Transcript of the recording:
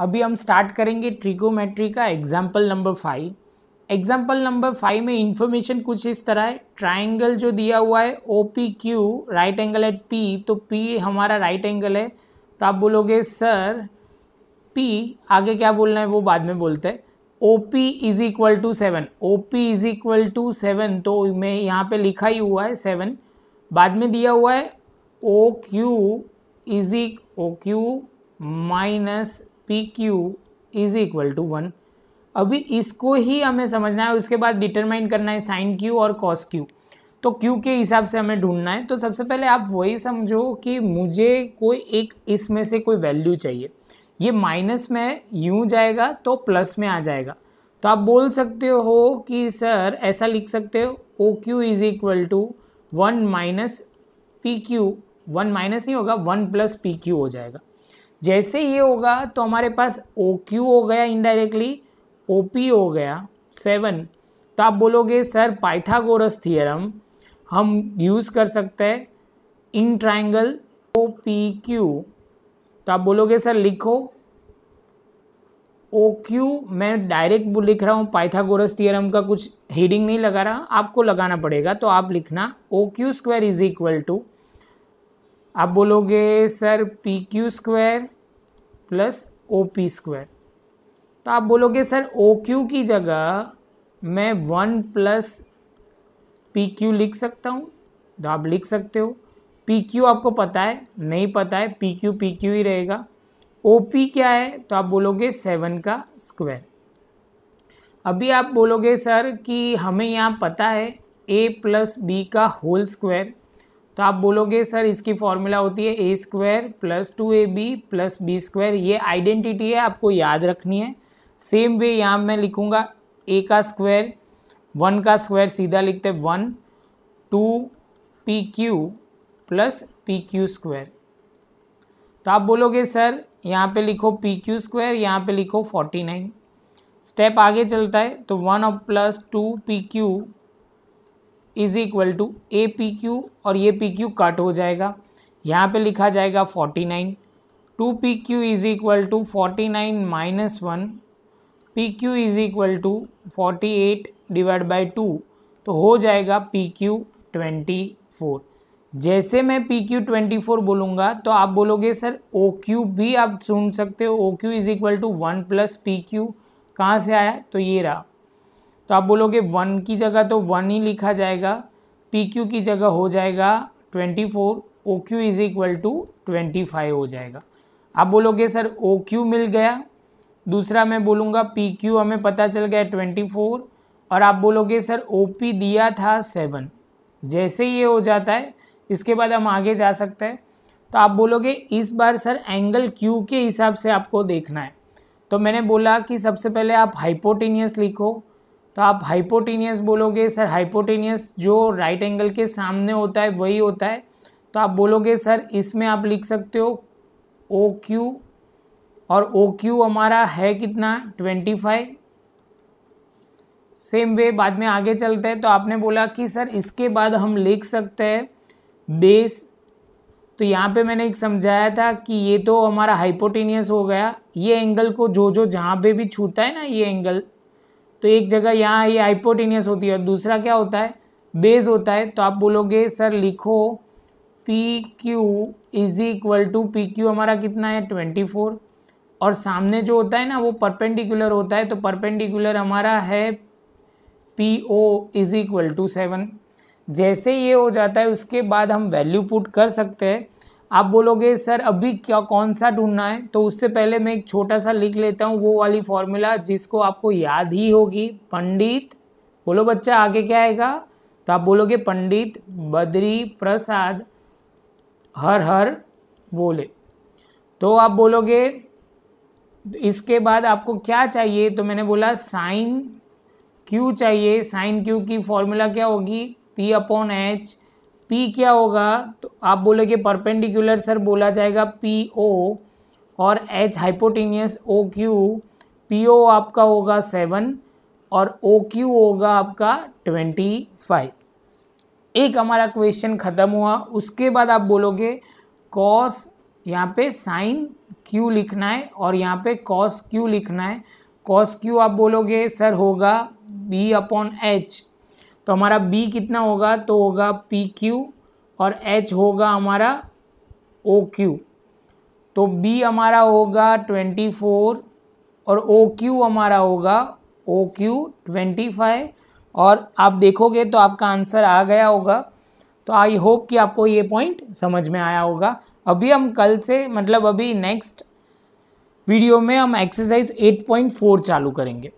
अभी हम स्टार्ट करेंगे ट्रिकोमेट्री का example number five example number five में इंफॉर्मेशन कुछ इस तरह है ट्राइंगल जो दिया हुआ है O P Q right angle at P तो पी हमारा राइट एंगल है तो आप बोलोगे सर पी आगे क्या बोलना है वो बाद में बोलते हैं O P is equal to seven O P is equal to seven तो मैं यहाँ पे लिखा ही हुआ है सेवन बाद में दिया हुआ है ओ Q is equal O Q minus P Q is equal to one अभी इसको ही हमें समझना है उसके बाद डिटरमाइन करना है साइन क्यू और कॉस क्यू तो क्यू के हिसाब से हमें ढूंढना है तो सबसे पहले आप वही समझो कि मुझे कोई एक इसमें से कोई वैल्यू चाहिए ये माइनस में यूँ जाएगा तो प्लस में आ जाएगा तो आप बोल सकते हो कि सर ऐसा लिख सकते हो O Q is equal to one minus P Q one minus नहीं होगा वन प्लस पी क्यू हो जाएगा जैसे ये होगा तो हमारे पास ओ क्यू हो गया इनडायरेक्टली ओ पी हो गया सेवन तो आप बोलोगे सर पाइथागोरस थियरम हम यूज़ कर सकते हैं in triangle O P Q तो आप बोलोगे सर लिखो ओ क्यू मैं डायरेक्ट लिख रहा हूँ पाइथागोरस थियरम का कुछ हेडिंग नहीं लगा रहा आपको लगाना पड़ेगा तो आप लिखना O Q square is equal to आप बोलोगे sir P Q square plus O P square तो आप बोलोगे सर ओ क्यू की जगह मैं वन प्लस पी क्यू लिख सकता हूँ तो आप लिख सकते हो पी क्यू आपको पता है नहीं पता है पी क्यू पी क्यू ही रहेगा ओ पी क्या है तो आप बोलोगे सेवन का स्क्वायर अभी आप बोलोगे सर कि हमें यहाँ पता है ए प्लस बी का होल स्क्वायर तो आप बोलोगे सर इसकी फॉर्मूला होती है A square plus two A B plus B square ये आइडेंटिटी है आपको याद रखनी है सेम वे यहाँ मैं लिखूँगा ए का स्क्वायर वन का स्क्वायर सीधा लिखते हैं one two P Q plus P Q square तो आप बोलोगे सर यहाँ पे लिखो पी क्यू स्क्वायर यहाँ पे लिखो फोर्टी नाइन स्टेप आगे चलता है तो वन और plus two P Q is equal to A P Q और ये पी क्यू कट हो जाएगा यहाँ पे लिखा जाएगा forty nine two P Q is equal to forty nine minus one P Q is equal to forty eight divide by two तो हो जाएगा पी क्यू ट्वेंटी फोर जैसे मैं पी क्यू ट्वेंटी फोर बोलूँगा तो आप बोलोगे सर ओ क्यू भी आप सुन सकते हो O Q is equal to one plus P Q कहाँ से आया तो ये रहा तो आप बोलोगे वन की जगह तो वन ही लिखा जाएगा पी क्यू की जगह हो जाएगा twenty four O Q is equal to twenty five हो जाएगा आप बोलोगे सर ओ क्यू मिल गया दूसरा मैं बोलूँगा पी क्यू हमें पता चल गया ट्वेंटी फोर और आप बोलोगे सर ओ पी दिया था सेवन जैसे ही ये हो जाता है इसके बाद हम आगे जा सकते हैं तो आप बोलोगे इस बार सर एंगल क्यू के हिसाब से आपको देखना है तो मैंने बोला कि सबसे पहले आप हाइपोटेनियस लिखो तो आप हाइपोटेनियस बोलोगे सर हाइपोटेनियस जो राइट एंगल के सामने होता है वही होता है तो आप बोलोगे सर इसमें आप लिख सकते हो ओ क्यू और ओ क्यू हमारा है कितना ट्वेंटी फाइव सेम वे बाद में आगे चलते हैं तो आपने बोला कि सर इसके बाद हम लिख सकते हैं बेस तो यहाँ पे मैंने एक समझाया था कि ये तो हमारा हाइपोटेनियस हो गया ये एंगल को जो जो जहाँ पे भी छूता है ना ये एंगल तो एक जगह यहाँ ये हाइपोटेनियस होती है और दूसरा क्या होता है बेस होता है तो आप बोलोगे सर लिखो P Q is equal to P Q हमारा कितना है ट्वेंटी फोर और सामने जो होता है ना वो परपेंडिकुलर होता है तो परपेंडिकुलर हमारा है P O is equal to seven जैसे ये हो जाता है उसके बाद हम वैल्यू पुट कर सकते हैं आप बोलोगे सर अभी क्या कौन सा ढूंढना है तो उससे पहले मैं एक छोटा सा लिख लेता हूँ वो वाली फॉर्मूला जिसको आपको याद ही होगी पंडित बोलो बच्चा आगे क्या आएगा तो आप बोलोगे पंडित बद्री प्रसाद हर हर बोले तो आप बोलोगे इसके बाद आपको क्या चाहिए तो मैंने बोला साइन क्यू चाहिए साइन क्यू की फॉर्मूला क्या होगी पी अपॉन एच पी क्या होगा तो आप बोलोगे परपेंडिकुलर सर बोला जाएगा पी ओ और H hypotenuse O Q P O आपका होगा सेवन और ओ क्यू होगा आपका ट्वेंटी फाइव एक हमारा क्वेश्चन ख़त्म हुआ उसके बाद आप बोलोगे कॉस यहाँ पे साइन क्यू लिखना है और यहाँ पे कॉस क्यू लिखना है कॉस क्यू आप बोलोगे सर होगा बी अपॉन एच तो हमारा बी कितना होगा तो होगा पी क्यू और एच होगा हमारा ओ क्यू तो बी हमारा होगा ट्वेंटी फोर और ओ क्यू हमारा होगा ओ क्यू ट्वेंटी फाइव और आप देखोगे तो आपका आंसर आ गया होगा तो आई होप कि आपको ये पॉइंट समझ में आया होगा अभी हम कल से मतलब अभी नेक्स्ट वीडियो में हम एक्सरसाइज 8.4 चालू करेंगे